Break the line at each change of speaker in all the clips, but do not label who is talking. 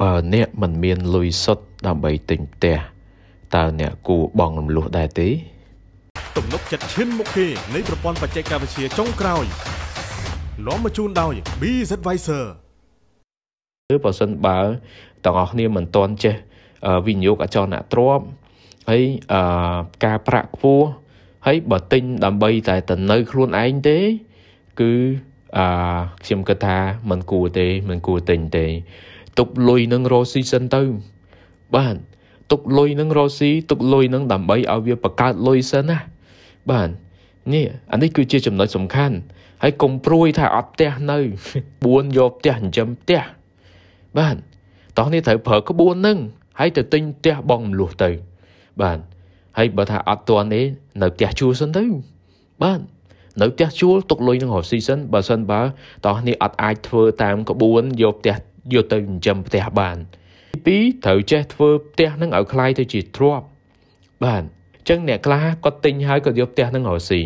បើអ្នកមិនមានលុយសុទ្ធដើម្បីទិញផ្ទះតើអ្នកគួរបងរំលោះដែរទេ
ទំនុកចិត្តឈិនមុខគេនៃ ប្រព័ន្ធបច្ចេកវិទ្យាចុងក្រោយ
នាំមកជូនដោយ BZ Advisor ឬបើសិនបើទាំងអស់គ្នាមិនទាន់ចេះវិនិយោគអចលនទ្រព្យហើយការប្រាក់ខ្ពស់ហើយបើទិញដើម្បីតែទៅនៅខ្លួនឯងទេគឺអាខ្ញុំគិតថាមិនគួរទេមិនគួរទិញទេទុកលុយនឹងរស់ស៊ីសិនទៅបាទទុកលុយនឹងរស់ស៊ីទុកលុយនឹងដើម្បីឲ្យវាបង្កើតលុយសិនណាបាទនេះអានេះគឺជាចំណុចសំខាន់ហើយកុំព្រួយថាអត់ផ្ទះនៅ4យកផ្ទះចិញ្ចឹមផ្ទះបាទតោះនេះត្រូវប្រើក្បួននឹងហើយទៅទិញផ្ទះបងមលោះទៅ បាទហើយបើថាអត់ទាន់ទេនៅផ្ទះជួលសិនទៅ បាទនៅផ្ទះជួលទុកលុយនឹងរកស៊ីសិនបើសិនបើតោះនេះអត់អាចធ្វើតាមក្បួនយកផ្ទះយកទៅចិញ្ចឹមផ្ទះបានទី2ត្រូវចេះធ្វើផ្ទះនឹងឲ្យคล้ายទៅជាទ្រព្យបាទអញ្ចឹងអ្នកខ្លះគាត់ទិញហើយគាត់យកផ្ទះនឹងរកស៊ី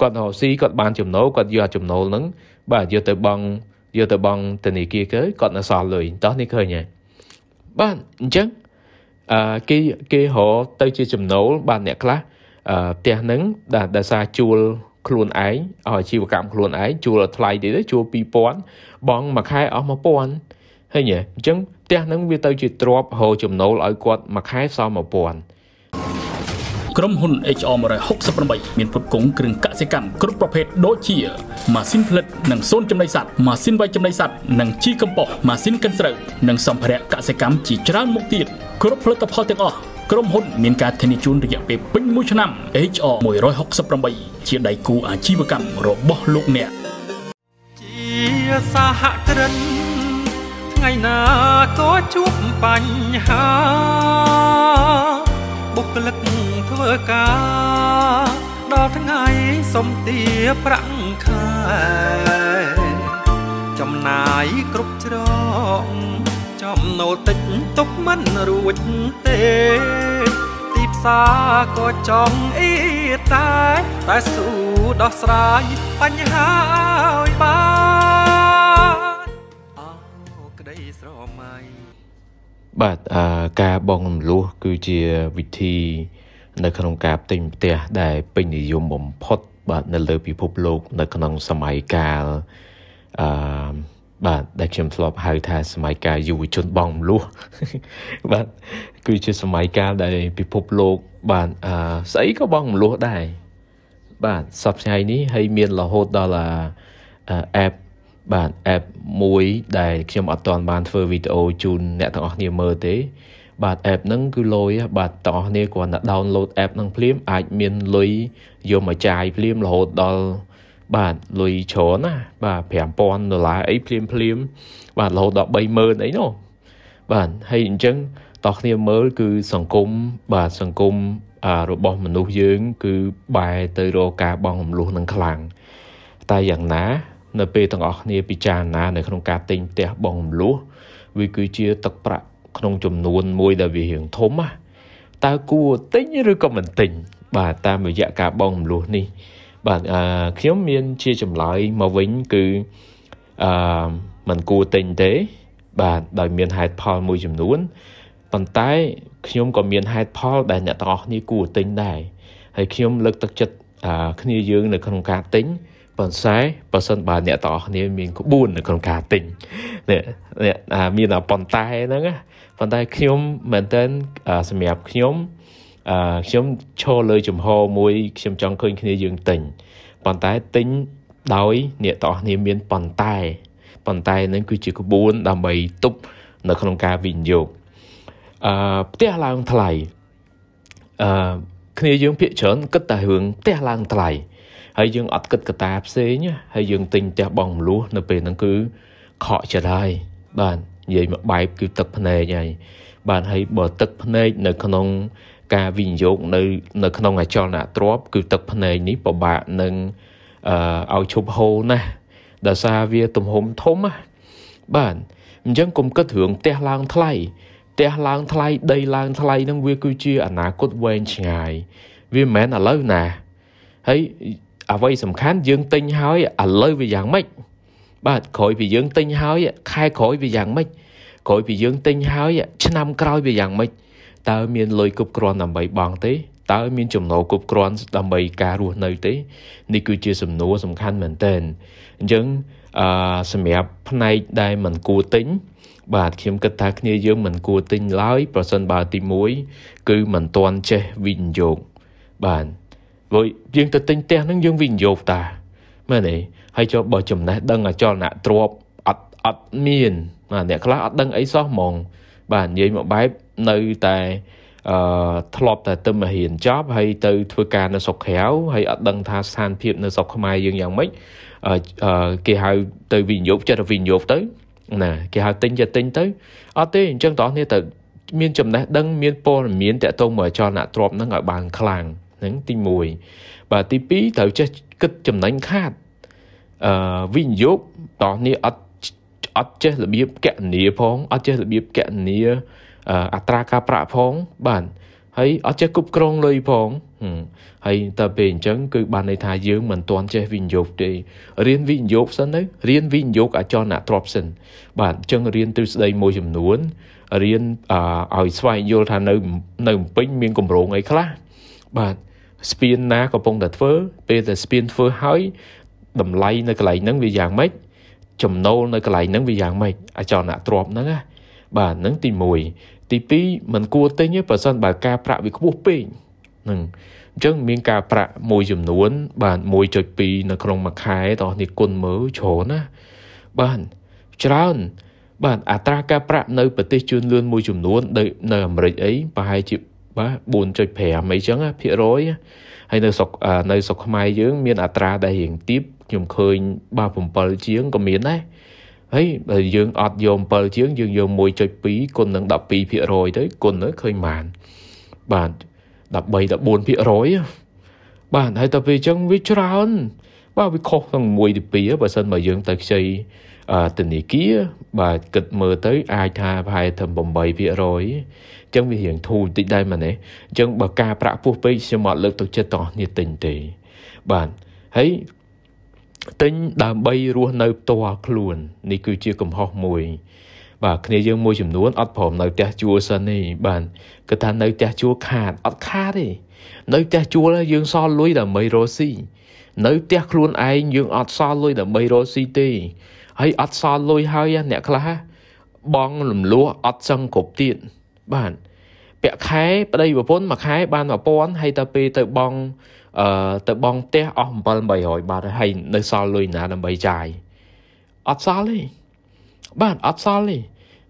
គាត់រកស៊ីគាត់បានចំណូលគាត់យកចំណូលនឹងបាទយកទៅបង់យកទៅបង់ធនាគារគេគាត់នៅសល់លុយតោះនេះឃើញហើយបាទអញ្ចឹងអឺគេគេរកទៅជាចំណូលបាទអ្នកខ្លះអឺផ្ទះនឹងដែលសារជួល ខ្លួនឯងឲ្យអាជីវកម្មខ្លួនឯងជួល ថ្លៃតិចទៅជួល2000បងមួយខែអស់1000ឃើញទេអញ្ចឹងផ្ទះហ្នឹងវាទៅជាទ្របហូរចំណូលឲ្យគាត់មួយខែសល់1000ក្រុមហ៊ុន HR 168មានផ្គត់ផ្គង់គ្រឿងកសិកម្មគ្រប់ប្រភេទដូចជាម៉ាស៊ីនផលិតនិងសូនចំណីសត្វម៉ាស៊ីនវាយចំណីសត្វនិងជីកំប៉ុស្តម៉ាស៊ីនកិនស្រូវនិងសម្ភារៈកសិកម្មជាច្រើនមុខទៀតគ្រប់ផលិតផលទាំងអស់ក្រុមហ៊ុនមានការធានាជូនរយៈពេលពេញមួយឆ្នាំ HR 168ជាដៃគូអាជីវកម្មរបស់លោកអ្នក
ជាសហគ្រិនថ្ងៃណាក៏ជួបបញ្ហា បុគ្គលិកធ្វើការដល់ថ្ងៃសុំទាប្រាក់ខែចំណាយគ្រប់ច្រកចំណូលតិចទុកមិនរួចទេ ទីផ្សារក៏ចង់អីតែតែស៊ូដោះស្រាយបញ្ហា
បាទអឺការបងរំលោះគឺជាវិធី នៅក្នុងការផ្ទិញផ្ទះ ដែល ពេញនិយមបំផុត បាទនៅលើ ពិភពលោក នៅក្នុងសម័យកាលអឺបាទដែលខ្ញុំធ្លាប់ហៅថាសម័យកាលយុវជនបងរំលោះបាទគឺជាសម័យកាលដែល ពិភពលោក បាទអឺស្អីក៏បងរំលោះដែរបាទសប្តាហ៍នេះហើយមានរហូតដល់អា app បាទ app មួយដែលខ្ញុំអត់ទាន់បានធ្វើវីដេអូជូនអ្នកទាំងអស់គ្នាមើលទេ បាទ app ហ្នឹងគឺលុយបាទទាំងអស់គ្នាគ្រាន់តែ download app ហ្នឹងភ្លាមអាចមានលុយយកមកចាយភ្លាមរហូតដល់បាទលុយច្រើនណាបាទ5000ដុល្លារអីភ្លាមភ្លាម បាទរហូតដល់30000អីនោះបាទហើយអញ្ចឹងតោះគ្នាមើលគឺសង្គមបាទសង្គមរបស់មនុស្សយើង គឺបែរទៅរកការបងរំលោះនឹងខ្លាំងតែយ៉ាងណានៅពេលទាំងអស់គ្នាពិចារណានៅក្នុងការទិញផ្ទះបងរំលោះវាគឺជាទឹកប្រាក់ក្នុងចំនួនមួយដែលវារៀងធំណាតើគួរទិញឬក៏មិនទិញ បាទតាមរយៈការបងរំលោះនេះ បាទអឺខ្ញុំមានជាចម្លើយមកវិញគឺអឺมันគួរទិញទេបាទដោយមានហេតុផលមួយចំនួនប៉ុន្តែ ខ្ញុំក៏មានហេតុផលដែលអ្នកទាំងអស់គ្នាគួរទិញដែរហើយខ្ញុំលើកទឹកចិត្តគ្នាយើងនៅក្នុងការទិញប៉ុន្តែបើសិនបើអ្នកទាំងអស់គ្នា មានក្បួននៅក្នុងការទិញនេះនេះមានប៉ុន្តែហ្នឹងប៉ុន្តែខ្ញុំមែនតើសម្រាប់ខ្ញុំអឺខ្ញុំឈរលើ ចំហមួយ ខ្ញុំចង់ឃើញគ្នាយើងទិញប៉ុន្តែទិញដោយអ្នកទាំងអស់គ្នាមានប៉ុន្តែប៉ុន្តែនឹងគឺជាក្បួនដើម្បីទប់ នៅក្នុងការវិនិយោគអឺផ្ទះឡើងថ្លៃអឺគ្នាយើងភាកច្រើនគិតតែរឿងផ្ទះឡើងថ្លៃហើយយើងអត់គិតកតាផ្សេងហើយយើងទិញផ្ទះបងមលោះនៅពេលហ្នឹងគឺខកចិត្តហើយបាទនិយាយមកបែបគឺទឹកភ្នែកហើយបាទហើយបើទឹកភ្នែកនៅ ក្នុង ការវិនិយោគនៅ នៅក្នុងអចលនទ្រព្យគឺទឹកភ្នែកនេះពិបាកនឹងអឺឲ្យឈប់ហូរណាស់ដោយសារវាទំហំធំណាបាទអញ្ចឹងកុំគិតរឿងផ្ទះឡើង ថ្លៃផ្ទះឡើងថ្លៃដីឡើងថ្លៃនឹងវា គឺជាអនាគតវែងឆ្ងាយ វាមិនមែនឥឡូវណាហើយអ្វីសំខាន់យើងទិញហើយឥឡូវវាយ៉ាងម៉េចបាទក្រោយពីយើងទិញហើយខែក្រោយវាយ៉ាងម៉េចក្រោយពីយើងទិញហើយឆ្នាំក្រោយវាយ៉ាងម៉េចតើមានលុយគ្រប់គ្រាន់ដើម្បីបង់ទេតើមានចំណូលគ្រប់គ្រាន់ដើម្បីការរស់នៅទេនេះគឺជា សំណួរសំខាន់មែនទែនអញ្ចឹងអឺសម្រាប់ផ្នែកដែលមិនគួរទិញបាទខ្ញុំគិតថាគ្នាយើងមិនគួរទិញឡើយ ប្រសិនបើទី1គឺមិនទាន់ចេះវិនិយោគបាទបើយើងទៅទិញផ្ទះហ្នឹងយើងវិនិយោគតាមែនទេហើយចូលបើចំណេះដឹងអាចលនៈទ្របអត់អត់មានបាទអ្នកខ្លះអត់ដឹងអីសោះហ្មងបាទនិយាយមកបែបនៅតែអឺធ្លាប់តែទៅមករៀនចប់ហើយទៅធ្វើការនៅស្រុកក្រៅហើយអត់ដឹងថាស្ថានភាព នៅស្រុកខ្មែរយើងយ៉ាងម៉េចអឺគេហៅទៅវិនិយោគចិត្តវិនិយោគទៅណាគេហៅទិញចិត្តទិញទៅអត់ទេអញ្ចឹងតោះនេះទៅមានចំណេះដឹង មានព័ត៌មានតកតងមកអចលនៈទ្របនឹងឲ្យបានខ្លាំងហ្នឹងទី1បាទទី2ត្រូវចេះគិតចំណេញខាតអឺវិនិយោគតោះនេះអត់អត់ចេះរបៀបកណនីផងអត់ចេះរបៀបកណនីអត្រាការប្រាក់ផង បាទហើយអត់ចេះគ្រប់គ្រងលុយផងហើយតើពេលអញ្ចឹងគឺ បានន័យថាយើងមិនទាន់ចេះវិនិយោគទេរៀនវិនិយោគសិនទៅរៀនវិនិយោគអចលនទ្រព្យសិនបាទអញ្ចឹងរៀនទ្រឹស្ដីមួយចំនួនរៀនឲ្យស្វែងយល់ថានៅនៅពេញមានកម្រងអីខ្លះបាទស្ពានណាកំពុងតែធ្វើ ពេលតែស្ពានធ្វើហើយតម្លៃនៅកន្លែងហ្នឹងវាយ៉ាងម៉េចចំណូលនៅកន្លែងហ្នឹងវាយ៉ាងម៉េចអចលនៈទ្រព្យហ្នឹងណាបាទហ្នឹងទី1ទី2มันគួរទិញទេបើសិនបើការប្រាក់វាខ្ពស់ពេកហ្នឹងអញ្ចឹងមានការប្រាក់មួយចំនួន បាទ1.2នៅក្នុងមួយខែតោះនេះគុណមើលច្រើនណាបាទច្រើន បាទអត្រាការប្រាក់នៅប្រទេសជឿនលឿនមួយចំនួននៅអាមេរិកអីប្រហែលជាបាទ4.5អីចឹងភាគរយហើយនៅស្រុកនៅស្រុកខ្មែរយើងមានអត្រាដែលរៀងទាបខ្ញុំឃើញបាទ7ជាងក៏មានដែរហើយបើយើងអត់យក7ជាងយើងយក1.2គុណនឹង12%ទៅគុណទៅឃើញបានបាទ13 14%បាទហើយតែពេលអញ្ចឹងវាច្រើន បាទវាខុសទាំង1ទី2បើសិនបើយើងទៅខ្ចីធនាគារបាទគិតមើលទៅ អាចថាប្រហែលត្រឹម8%អញ្ចឹងវារៀងធូរបន្តិចដែរមែនទេអញ្ចឹងបើការប្រាក់ពោះពេកខ្ញុំអត់លើកទឹកចិត្តតោះនេះទិញទេបាទហើយទិញដើម្បីរស់នៅផ្ទាល់ខ្លួន នេះគឺជា កំហុសមួយ បាទគ្នាយើងមួយចំនួនអត់ព្រមនៅផ្ទះជួលសិនទេបាទគឺថានៅផ្ទះជួលខាតអត់ខាតទេនៅផ្ទះជួលយើងសល់លុយដើម្បីរស់ស៊ីនៅផ្ទះខ្លួនឯងយើងអត់សល់លុយដើម្បីរស់ស៊ីទេហើយអត់សល់លុយហើយអ្នកខ្លះបងលំលក់អត់សឹងគ្រប់ទៀតបាទពាក់ខែប្តីប្រពន្ធមួយខែបាន1000ហើយទៅពេលទៅបងអឺទៅបងផ្ទះអស់7800បាតហើយនៅសល់លុយណាដើម្បីចាយអត់សល់ទេបាទអត់សល់ទេ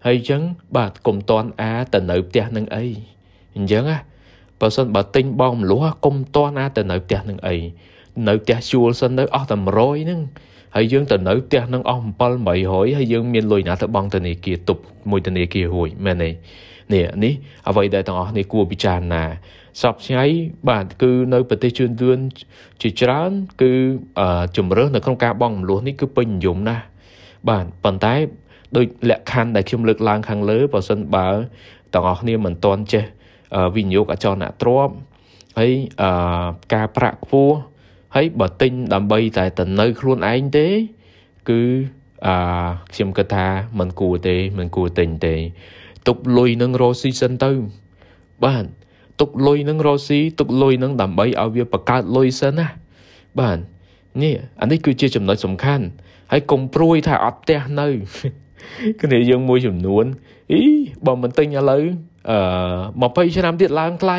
ហើយអញ្ចឹងបាទកុំតន់អាទៅនៅផ្ទះនឹងអីអញ្ចឹងណាបើសិនបើទិញបងមលោះកុំតន់អាទៅនៅផ្ទះនឹងអីនៅផ្ទះជួលសិនទៅអស់តែ100ហ្នឹងហើយយើងទៅនៅផ្ទះនឹងអស់7800ហើយយើងមានលុយណាទៅបង់ធនាគារទប់មួយធនាគាររួចមែនទេនេះនេះអ្វីដែលទាំងអស់នេះគួរពិចារណាសពថ្ងៃបាទគឺនៅ ប្រទេសជឿនលឿនជាច្រើន គឺជំរឿននៅក្នុងការបងមលោះនេះគឺពេញនិយមណាស់បាទប៉ុន្តែដោយលក្ខខណ្ឌដែលខ្ញុំលើកឡើងខាងលើបើសិនបើទាំងអស់គ្នាមិនទាន់ចេះវិនិយោគអចលនទ្រព្យហើយការប្រាក់ខ្ពស់ហើយបើទិញដើម្បីតែទៅនៅខ្លួនឯងទេ គឺអាខ្ញុំគិតថាมันគួរទេมันគួរទិញទេទុកលុយនឹងរស់ស៊ីសិនទៅ បាទទុកលុយនឹងរស់ស៊ីទុកលុយនឹងដើម្បីឲ្យវាបង្កើតលុយសិនណាបាទនេះអានេះគឺជា ចំណុចសំខាន់ ហើយកុំព្រួយថាអត់ផ្ទះនៅ គ្នាយើងមួយចំនួន អីបើមិនទិញឥឡូវអឺ20ឆ្នាំទៀតឡើងថ្លៃ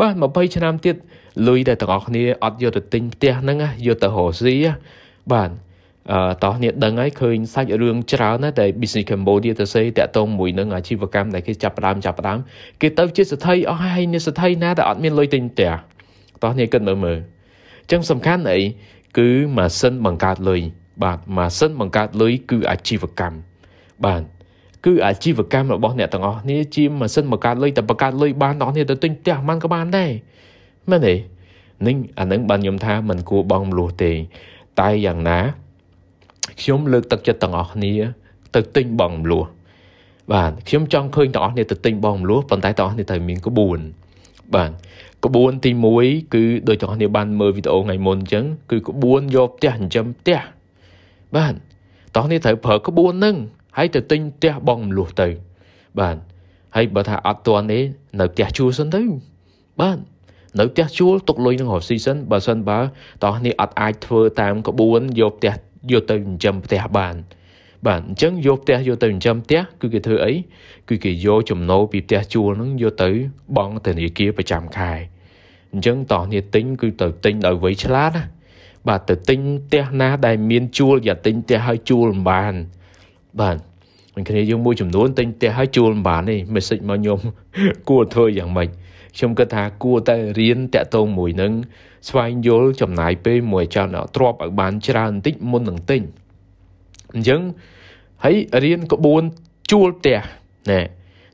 បាទ20ឆ្នាំទៀតអឺលុយដែលទាំងអស់គ្នាអត់យកទៅទិញផ្ទះហ្នឹងយកទៅរកស៊ីបាទអឺតោះគ្នាដឹងហើយឃើញសាច់រឿងច្រើនណាស់តែ Business Cambodia ទៅសេតាក់ទងមួយនឹងអាជីវកម្មដែលគេចាប់ផ្ដើមចាប់ផ្ដើមគេ ទៅ ជាសិទ្ធិអស់ហើយនេះសិទ្ធិណាដែលអត់មានលុយទិញផ្ទះតោះគ្នាគិតមើលមើលអញ្ចឹងសំខាន់អីគឺម៉ាស៊ីនបង្កើតលុយបាទម៉ាស៊ីនបង្កើតលុយគឺអាជីវកម្មបាទគឺអាជីវកម្មរបស់អ្នកទាំងអស់គ្នាជាម៉ាស៊ីនបង្កើតលុយតែបង្កើតលុយបានអ្នកទាំងគ្នាទៅទិញផ្ទះបានក៏បានដែរមែនទេនឹងអានឹងបានខ្ញុំថាมันគួរបងមលោះទេតែយ៉ាងណា ខ្ញុំលើកទឹកចិត្តទាំងអស់គ្នាទៅទិញបងមលោះបាទខ្ញុំចង់ឃើញទាំងអស់គ្នាទៅទិញបងមលោះប៉ុន្តែទាំងអស់គ្នាត្រូវមានក្បួនបាទក្បួនទី1គឺដូចទាំងអស់គ្នាបានមើលវីដេអូថ្ងៃមុនអញ្ចឹង គឺក្បួនយកផ្ទះចិញ្ចឹមផ្ទះបាទតោះនេះត្រូវប្រើក្បួនហ្នឹងហើយទៅទិញផ្ទះបងមលោះទៅ បាទហើយបើថាអត់ទាន់ទេនៅផ្ទះជួលសិនទៅបាទនៅផ្ទះជួលទុកលុយនឹងរស់ស៊ីសិនបើសិនបើតោះនេះអត់អាចធ្វើតាមក្បួនយកផ្ទះយកទៅចិញ្ចឹមផ្ទះបាន បាទអញ្ចឹងយកផ្ទះយកទៅចិញ្ចឹមផ្ទះគឺគេធ្វើអីគឺគេយកចំណូលពីផ្ទះជួលហ្នឹងយកទៅបង់ធនាគារប្រចាំខែអញ្ចឹងតោះនេះទិញគឺទៅទិញដោយវៃឆ្លាតណាបាទទៅទិញផ្ទះណាដែលមានជួលយ៉ាទិញផ្ទះឲ្យជួលមិនបានបាទមិនគ្នាយើងមួយចំនួនទិញផ្ទះឲ្យជួលមិនបានទេមេសិចមកខ្ញុំ គួរធ្វើយ៉ាងម៉េចខ្ញុំគិតថាគួរតែរៀនតាក់ទងមួយនឹងស្វែងយល់ចំណាយពេលមួយចន្ទទ្របឲ្យបាន ច្រើនបន្តិចមុននឹងទិញអញ្ចឹងហើយរៀនក្បួនជួលផ្ទះណា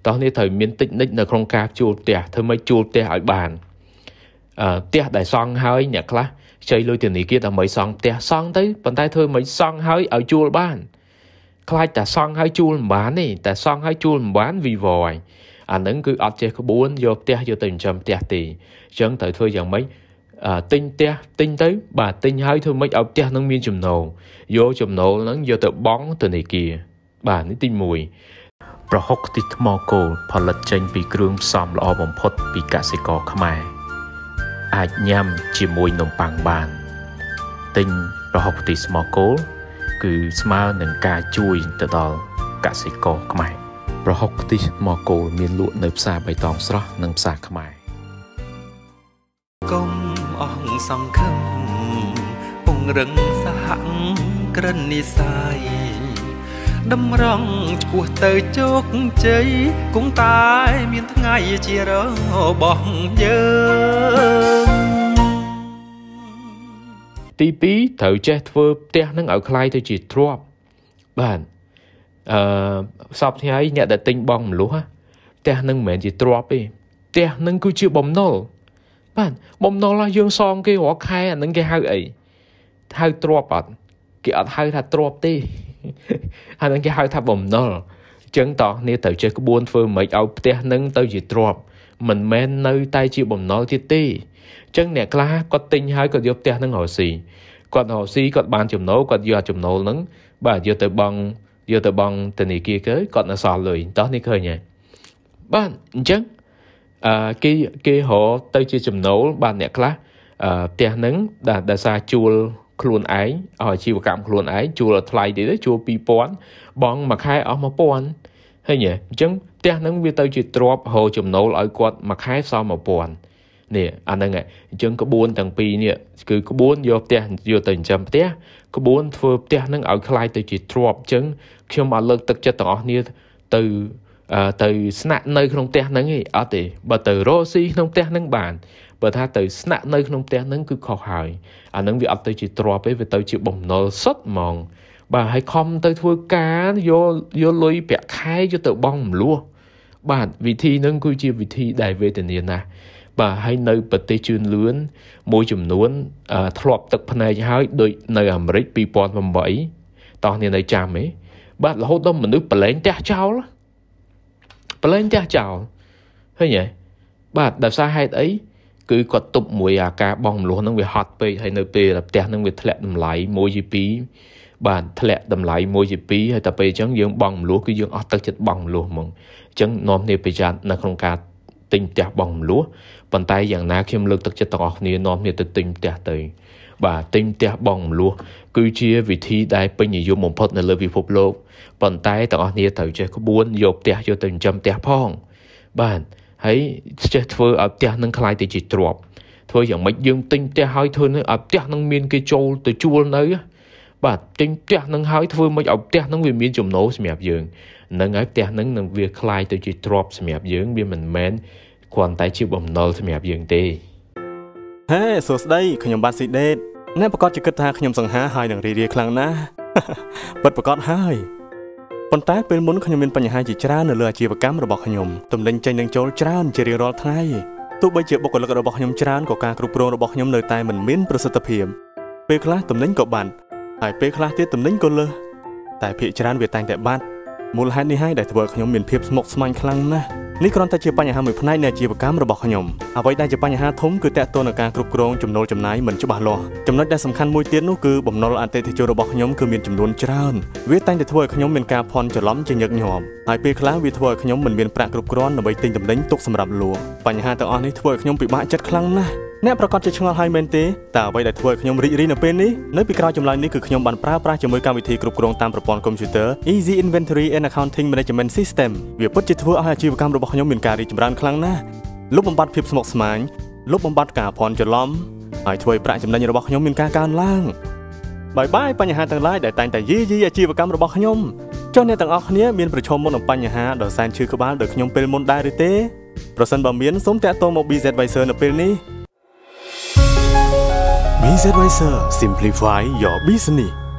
តោះនេះត្រូវមានតិចនិចនៅក្នុងការជួលផ្ទះធ្វើម៉េចជួលផ្ទះឲ្យបានអឺផ្ទះដែលសង់ហើយអ្នកខ្លះខ្ចីលុយធនាគារដើម្បីសង់ផ្ទះសង់ទៅប៉ុន្តែធ្វើមិនសង់ហើយឲ្យជួលបានខ្លាចតែសង់ហើយជួលមិនបានទេតែសង់ហើយជួលមិនបាន vivo ហើយអាហ្នឹងគឺអត់ចេះក្បួនយកផ្ទះយកទៅចិញ្ចឹមផ្ទះទេអញ្ចឹងត្រូវធ្វើយ៉ាងម៉េចទិញផ្ទះទិញទៅ បាទទិញហើយធ្វើម៉េចឲ្យផ្ទះហ្នឹងមានចំណូលយកចំណូលហ្នឹងយកទៅបង់ធនាគារបាទនេះទី1ប្រហុកខ្ទិះថ្មគោលផលិតចេញពីគ្រឿងផ្សំល្អបំផុតពីកសិករខ្មែរអាចញ៉ាំជាមួយនំប៉័ងបាន ទិញប្រហុកខ្ទិះថ្មគោលគឺស្មើនឹងការជួយទៅដល់កសិករខ្មែរប្រហុកខ្ទិះមកគោលមានលក់នៅផ្សារបៃតងស្រស់និងផ្សារខ្មែរ
កុំអស់សង្ឃឹម ពង្រឹងសហក្រិននិស័យតម្រង់ឈ្មោះទៅជោគជ័យគង់តែមានថ្ងៃជារបស់យើ
ងទី2ត្រូវចេះធ្វើផ្ទះនឹងឲ្យคล้ายទៅជាទ្រពបានអឺសពថ្ងៃអ្នកដែលទិញបងមលុះផ្ទះនឹងមិនមែនជាទ្រពទេផ្ទះនឹងគឺជាបំណុលបាទបំណុលរបស់យើងសងគេរាល់ខែអានឹងគេហៅអីហៅទ្រពអត់គេអត់ហៅថាទ្រពទេអានឹងគេហៅថាបំណុលអញ្ចឹងតោះនេះត្រូវចេះក្បួនធ្វើម៉េចឲ្យផ្ទះនឹងទៅជាទ្រពមិនមែននៅ តែជាបំណុលទៀតទេអញ្ចឹងអ្នកខ្លះគាត់ទិញហើយគាត់យកផ្ទះនឹងរស់ស៊ីគាត់រស់ស៊ីគាត់បានចំណូលគាត់យកចំណូលនឹងបាទយកទៅបង់យកទៅបង់ធនាគារគេគាត់នៅសល់លុយតោះនេះឃើញហើយបាទអញ្ចឹងអឺគេគេរកទៅជាចំណូលបាទអ្នកខ្លះអឺផ្ទះហ្នឹងដែលសារជួល ខ្លួនឯងឲ្យជីវកម្មខ្លួនឯងជួលថ្លៃទៀតទៅជួល2000បងមួយខែអស់1000ហើយអញ្ចឹងផ្ទះហ្នឹងវាទៅជាទ្របរកចំណូលឲ្យគាត់មួយខែសល់1000នេះអាហ្នឹងឯងអញ្ចឹងក្បួនទាំងពីរនេះគឺក្បួនយកផ្ទះយកទៅចិញ្ចឹមផ្ទះក្បួនធ្វើផ្ទះហ្នឹងឲ្យคล้ายទៅជាទ្របអញ្ចឹងខ្ញុំអត់លើកទឹកចិត្តទាំងអស់គ្នាទៅទៅស្នាក់នៅក្នុងផ្ទះហ្នឹងឯងអត់ទេបើទៅរស់ស៊ីក្នុងផ្ទះហ្នឹងបានបើថាទៅស្នាក់នៅក្នុងផ្ទះហ្នឹងគឺខុសហើយអាហ្នឹងវាអត់ទៅជាទ្របទេវាទៅជាបំណុលសុទ្ធហ្មងបាទហើយខំទៅធ្វើការយកយកលុយប្រាក់ខែយកទៅបង់មលោះបាទវិធីហ្នឹងគឺជាវិធីដែលវេទនាណាស់បាទហើយនៅប្រទេសជឿនលឿនមួយចំនួនធ្លាប់ទឹកភ្នែកហើយដូចនៅអាមេរិក2008តោះនេះនៅចាំទេបាទរហូតដល់មនុស្សប្រឡែងផ្ទះចោលប្រឡែងផ្ទះចោលឃើញទេបាទដោយសារហេតុអីគឺគាត់ទប់មួយអាការបងមលោះហ្នឹងវាហត់ពេកហើយនៅពេលផ្ទះហ្នឹងវាធ្លាក់តម្លៃ1ជា2បាទធ្លាក់តម្លៃ1ជា2ហើយតែពេលអញ្ចឹងយើងបងមលោះគឺយើងអស់ទឹកចិត្តបងមលោះហ្មងអញ្ចឹងនាំគ្នាប្រយ័ត្ននៅក្នុងការទិញផ្ទះបងមលោះប៉ុន្តែយ៉ាងណាខ្ញុំលើកទឹកចិត្តទាំងអស់គ្នានាំគ្នាទៅទិញផ្ទះទៅ បាទទិញផ្ទះបងមលោះគឺជាវិធីដែលពេញនិយមបំផុតនៅលើពិភពលោកប៉ុន្តែទាំងអស់គ្នាត្រូវចេះក្បួនយកផ្ទះយកទៅចិញ្ចឹមផ្ទះផង បាទហើយចេះធ្វើឲ្យផ្ទះនឹងคล้ายទៅជាទ្រព្យធ្វើយ៉ាងម៉េចយើងទិញផ្ទះហើយធ្វើឲ្យផ្ទះនឹងមានគេចូលទៅជួលនៅហ្នឹងបាទទិញផ្ទះនឹងហើយធ្វើមិនឲ្យផ្ទះនឹងវាមានចំណូលសម្រាប់យើងនឹងហើយផ្ទះនឹងនឹងវាคล้ายទៅជាទ្រព្យសម្រាប់យើងវាមិនមែនគ្រាន់តែ ជាបំណុលសម្រាប់យើងទេ
ហេសួស្តីខ្ញុំបាទស៊ីដេតអ្នកប្រកាសជាគិតថាខ្ញុំសង្ហាហើយនឹងរីរាយខ្លាំងណាស់ពិតប្រកាសហើយប៉ុន្តែពេលមុនខ្ញុំមានបញ្ហាជាច្រើននៅលើអាជីវកម្មរបស់ខ្ញុំទំនិញចេញនិងចូលច្រើន ជារៀងរាល់ថ្ងៃទោះបីជាបុគ្គលិករបស់ខ្ញុំច្រើនក៏ការគ្រប់គ្រងរបស់ខ្ញុំនៅតែមិនមានប្រសិទ្ធភាពពេលខ្លះទំនិញក៏បាត់ហើយពេលខ្លះទៀតតំណែងក៏លើសតែភាកច្រើនវាតែងតែបាត់មូលហេតុនេះហើយដែលធ្វើខ្ញុំមានភាពស្មុគស្មាញខ្លាំងណាស់នេះគ្រាន់តែជាបញ្ហាមួយផ្នែកនៃអាជីវកម្មរបស់ខ្ញុំអ្វីដែលជាបញ្ហាធំគឺតកតនការគ្រប់គ្រងចំណូលចំណាយមិនច្បាស់លាស់ចំណុចដែលសំខាន់មួយទៀតនោះគឺបំណុលអតិថិជនរបស់ខ្ញុំគឺមានចំនួនច្រើនវាតែងតែធ្វើឲ្យខ្ញុំមានការភ័ន្តច្រឡំជាញឹកញាប់ហើយពេលខ្លះវាធ្វើឲ្យខ្ញុំមិនមានប្រាក់គ្រប់គ្រាន់ដើម្បីទិញទំនិញទុកសម្រាប់លក់បញ្ហាទាំងអស់នេះធ្វើឲ្យខ្ញុំពិបាកចិត្តខ្លាំងណាស់អ្នកប្រកាសជាឆ្ងល់ហើយមែនទេតើអ្វីដែលធ្វើឲ្យខ្ញុំរីករាយនៅពេលនេះនៅពីក្រោយចម្លើយនេះគឺខ្ញុំបានប្រើប្រាស់ជាមួយកម្មវិធីគ្រប់គ្រងតាមប្រព័ន្ធកុំព្យូទ័រ Easy Inventory and Accounting Management System វាពិតជាធ្វើឲ្យអាជីវកម្មរបស់ខ្ញុំមានការរីកចម្រើនខ្លាំងណាស់លុបបំបាត់ភាពស្មុគស្មាញលុបបំបាត់ការភ័ន្តច្រឡំហើយធ្វើឲ្យប្រាក់ចំណេញរបស់ខ្ញុំមានការកើនឡើងបាយបាយបញ្ហាទាំងឡាយដែលតែងតែយាយីអាជីវកម្មរបស់ខ្ញុំចុះអ្នកទាំងអស់គ្នាមានប្រឈមមុខនឹងបញ្ហាដ៏សែនឈឺក្បាលដោយខ្ញុំពេលមុនដែរឬទេប្រសិនបើមានសូមតាក់ទងមក BZ Advisor នៅពេលនេះ BZY Simply Simplify Your Business